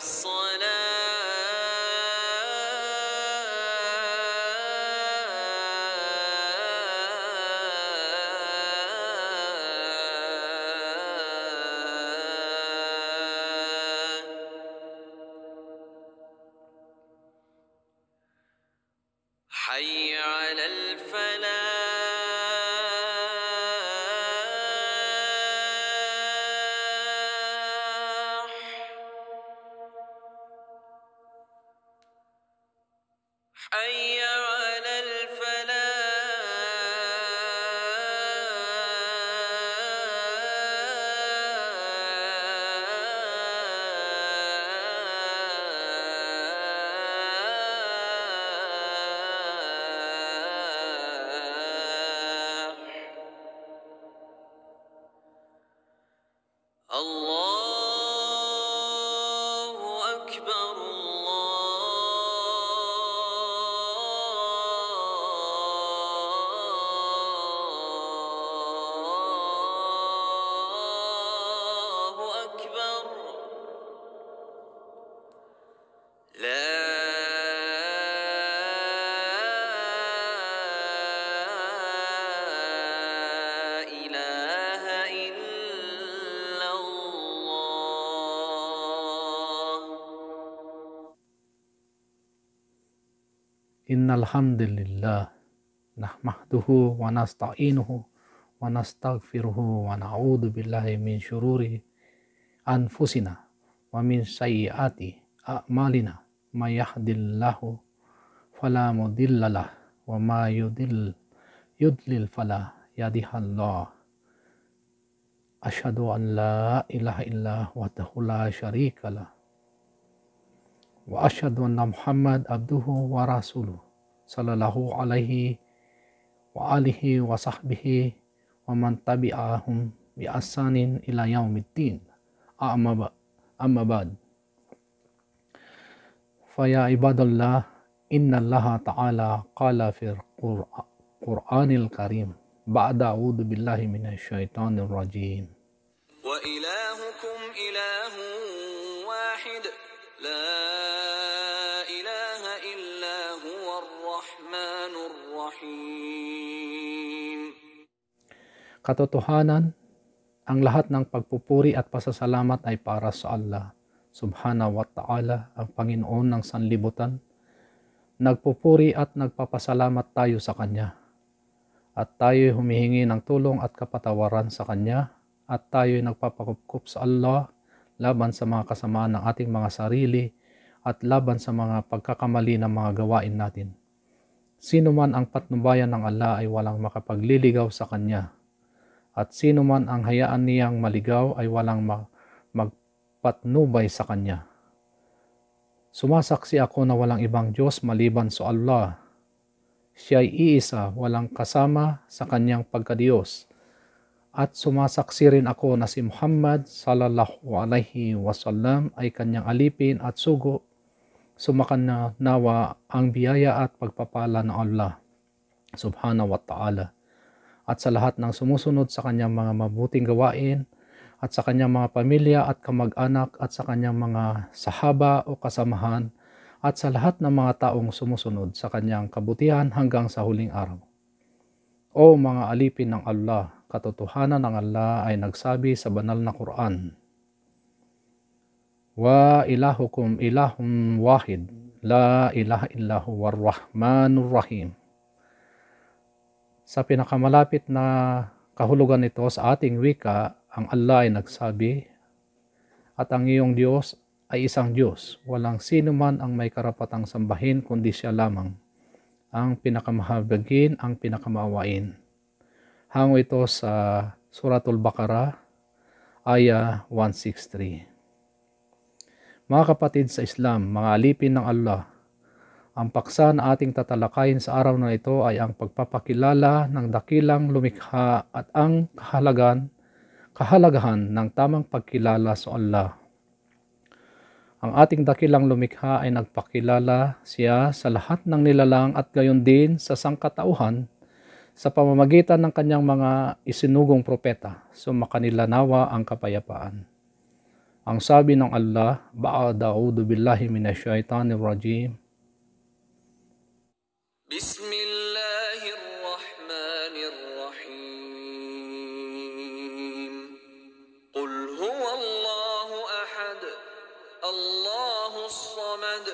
الصالحين أكبر الله إن الحمد لله نحمده ونستعينه ونستغفره ونعوذ بالله من شرور أنفسنا ومن سيئات أعمالنا ما يهد الله فلا مضل له وما يضل يضلل فلا يهده الله أشهد أن لا إله إلا وحده لا شريك له وأشهد أن محمد عبده ورسوله صلى الله عليه وآله وصحبه ومن تبعهم بإحسان إلى يوم الدين أما بعد فيا عباد الله إن الله تعالى قال في القرآن الكريم بعد أعوذ بالله من الشيطان الرجيم وإلهكم إله واحد لا Katotohanan, ang lahat ng pagpupuri at pasasalamat ay para sa Allah, subhanahu wa ta'ala, ang Panginoon ng Sanlibutan. Nagpupuri at nagpapasalamat tayo sa Kanya. At tayo'y humihingi ng tulong at kapatawaran sa Kanya at tayo'y nagpapakupkup sa Allah laban sa mga kasamaan ng ating mga sarili at laban sa mga pagkakamali ng mga gawain natin. Sino man ang patnubayan ng Allah ay walang makapagliligaw sa Kanya at sino man ang hayaan niyang maligaw ay walang magpatnubay sa kanya. Sumasaksi ako na walang ibang Diyos maliban sa Allah. Siya ay iisa, walang kasama sa kanyang pagkadiyos. At sumasaksi rin ako na si Muhammad sallallahu alaihi wasallam ay kanyang alipin at sugo sumakan na nawa ang biyaya at pagpapala ng Allah subhanahu wa ta'ala at sa lahat ng sumusunod sa kanyang mga mabuting gawain at sa kanyang mga pamilya at kamag-anak at sa kanyang mga sahaba o kasamahan at sa lahat ng mga taong sumusunod sa kanyang kabutihan hanggang sa huling araw. O mga alipin ng Allah, katotohanan ng Allah ay nagsabi sa banal na Quran, Wa ilahukum ilahum wahid, la ilaha illahu warrahmanur rahim. Sa pinakamalapit na kahulugan nito sa ating wika, ang Allah ay nagsabi, at ang iyong Diyos ay isang Diyos. Walang sino man ang may karapatang sambahin kundi siya lamang. Ang pinakamahabagin, ang pinakamawain. Hango ito sa Suratul Bakara, Ayah 163. Mga kapatid sa Islam, mga alipin ng Allah, ang paksa na ating tatalakayin sa araw na ito ay ang pagpapakilala ng dakilang lumikha at ang kahalagan, kahalagahan ng tamang pagkilala sa Allah. Ang ating dakilang lumikha ay nagpakilala siya sa lahat ng nilalang at gayon din sa sangkatauhan sa pamamagitan ng kanyang mga isinugong propeta. Sumakanila so nawa ang kapayapaan. Ang sabi ng Allah, Ba'a da'udu billahi minash shaitanir rajim, بسم الله الرحمن الرحيم قل هو الله أحد الله الصمد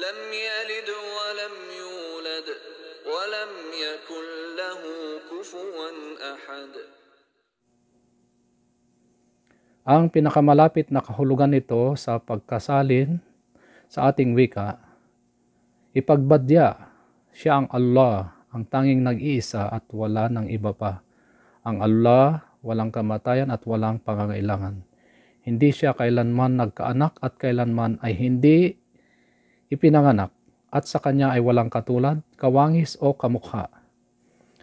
لم يلد ولم يولد ولم يكن له كفوا أحد Ang pinakamalapit na kahulugan nito sa pagkasalin sa ating wika, ipagbadya Siya ang Allah, ang tanging nag-iisa at wala ng iba pa. Ang Allah, walang kamatayan at walang pangangailangan. Hindi siya kailanman nagkaanak at kailanman ay hindi ipinanganak at sa kanya ay walang katulad, kawangis o kamukha.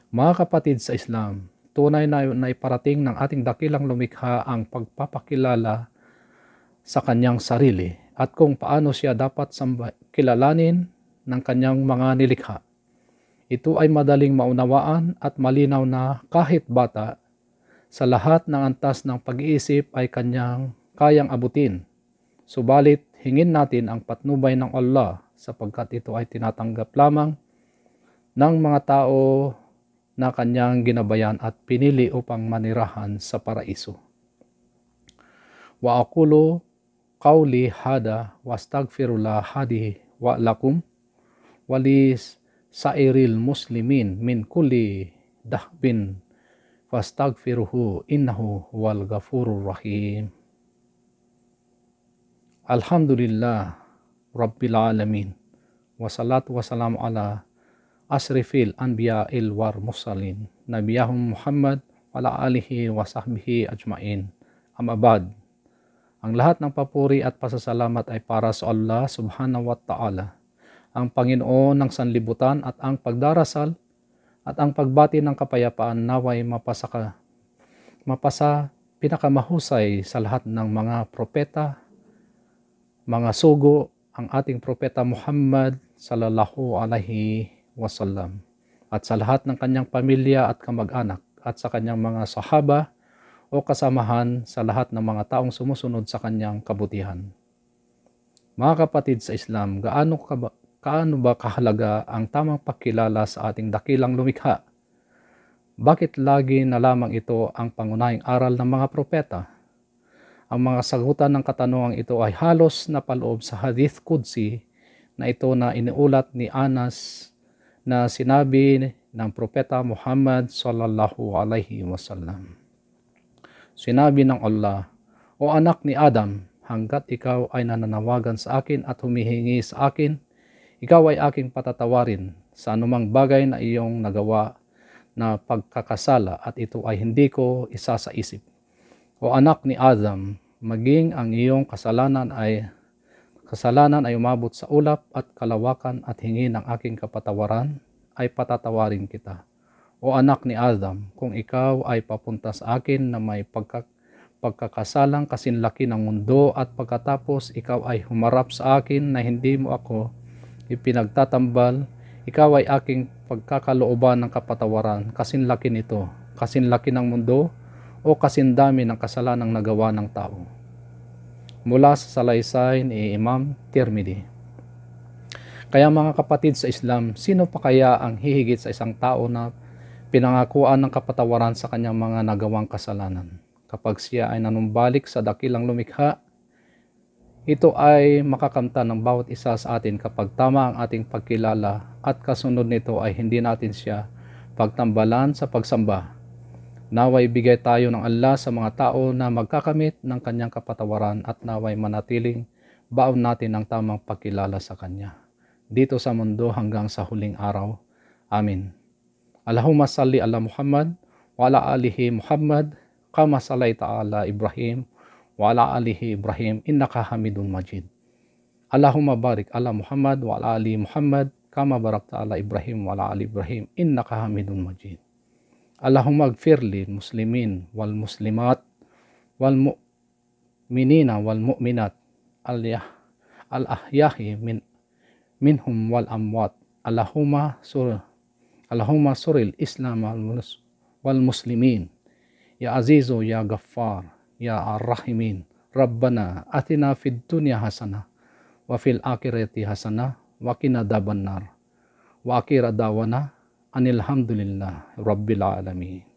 Mga kapatid sa Islam, tunay na naiparating ng ating dakilang lumikha ang pagpapakilala sa kanyang sarili at kung paano siya dapat kilalanin ng kanyang mga nilikha. Ito ay madaling maunawaan at malinaw na kahit bata, sa lahat ng antas ng pag-iisip ay kanyang kayang abutin. Subalit, hingin natin ang patnubay ng Allah sapagkat ito ay tinatanggap lamang ng mga tao na kanyang ginabayan at pinili upang manirahan sa paraiso. Wa aqulu qawli hada wastaghfirullah hadi wa lakum walis sairil muslimin min kulli dahbin fastaghfiruhu innahu wal ghafurur rahim Alhamdulillah Rabbil Alamin Wassalatu wassalamu ala asrifil anbiya'il war mursalin Nabiyahum Muhammad wala alihi wa sahbihi ajmain Amabad Ang lahat ng papuri at pasasalamat ay para sa Allah subhanahu wa ta'ala ang Panginoon ng sanlibutan at ang pagdarasal at ang pagbati ng kapayapaan naway mapasa ka, mapasa pinakamahusay sa lahat ng mga propeta, mga sugo, ang ating propeta Muhammad sallallahu alaihi wasallam at sa lahat ng kanyang pamilya at kamag-anak at sa kanyang mga sahaba o kasamahan sa lahat ng mga taong sumusunod sa kanyang kabutihan. Mga kapatid sa Islam, gaano ka ba, Kaano ba kahalaga ang tamang pagkilala sa ating dakilang lumikha? Bakit lagi na lamang ito ang pangunahing aral ng mga propeta? Ang mga sagutan ng katanungang ito ay halos na paloob sa Hadith Qudsi na ito na iniulat ni Anas na sinabi ng propeta Muhammad sallallahu alaihi wasallam. Sinabi ng Allah, O anak ni Adam, hanggat ikaw ay nananawagan sa akin at humihingi sa akin, ikaw ay aking patatawarin sa anumang bagay na iyong nagawa na pagkakasala at ito ay hindi ko isa sa isip. O anak ni Adam, maging ang iyong kasalanan ay kasalanan ay umabot sa ulap at kalawakan at hingi ng aking kapatawaran ay patatawarin kita. O anak ni Adam, kung ikaw ay papunta sa akin na may pagkak pagkakasalang kasinlaki ng mundo at pagkatapos ikaw ay humarap sa akin na hindi mo ako ipinagtatambal, ikaw ay aking pagkakalooban ng kapatawaran, kasinlaki nito, kasinlaki ng mundo, o kasindami ng kasalanang nagawa ng tao. Mula sa salaysay ni Imam Tirmidhi. Kaya mga kapatid sa Islam, sino pa kaya ang hihigit sa isang tao na pinangakuan ng kapatawaran sa kanyang mga nagawang kasalanan? Kapag siya ay nanumbalik sa dakilang lumikha ito ay makakamta ng bawat isa sa atin kapag tama ang ating pagkilala at kasunod nito ay hindi natin siya pagtambalan sa pagsamba. Naway bigay tayo ng Allah sa mga tao na magkakamit ng kanyang kapatawaran at naway manatiling baon natin ang tamang pagkilala sa kanya. Dito sa mundo hanggang sa huling araw. Amin. Allahumma salli ala Muhammad wa ala alihi Muhammad kama salay ta'ala Ibrahim وعلى آله إبراهيم إنك حميد مجيد اللهم بارك على محمد وعلى آل محمد كما باركت على إبراهيم وعلى آل إبراهيم إنك حميد مجيد اللهم اغفر للمسلمين والمسلمات والمؤمنين والمؤمنات الأحياء من منهم والأموات اللهم سر اللهم سر الإسلام والمسلمين يا عزيز يا غفار يا الرحيمين ربنا أتنا في الدنيا حسنة وفي الآخرة حسنة وقنا عذاب النار وآخر دعوانا أن الحمد لله رب العالمين